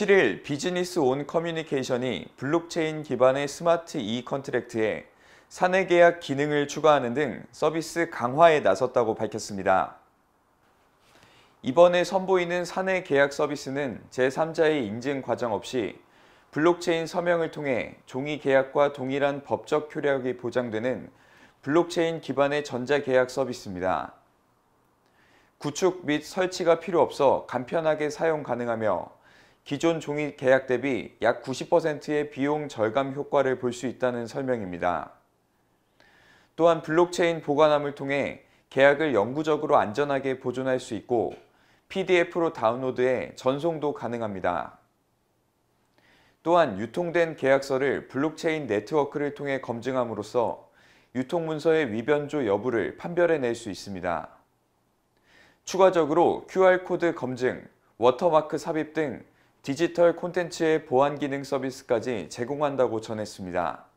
7일 비즈니스 온 커뮤니케이션이 블록체인 기반의 스마트 e 컨트랙트에 사내 계약 기능을 추가하는 등 서비스 강화에 나섰다고 밝혔습니다. 이번에 선보이는 사내 계약 서비스는 제3자의 인증 과정 없이 블록체인 서명을 통해 종이 계약과 동일한 법적 효력이 보장되는 블록체인 기반의 전자계약 서비스입니다. 구축 및 설치가 필요 없어 간편하게 사용 가능하며 기존 종이 계약 대비 약 90%의 비용 절감 효과를 볼 수 있다는 설명입니다. 또한 블록체인 보관함을 통해 계약을 영구적으로 안전하게 보존할 수 있고 PDF로 다운로드해 전송도 가능합니다. 또한 유통된 계약서를 블록체인 네트워크를 통해 검증함으로써 유통문서의 위변조 여부를 판별해낼 수 있습니다. 추가적으로 QR코드 검증, 워터마크 삽입 등 디지털 콘텐츠의 보안 기능 서비스까지 제공한다고 전했습니다.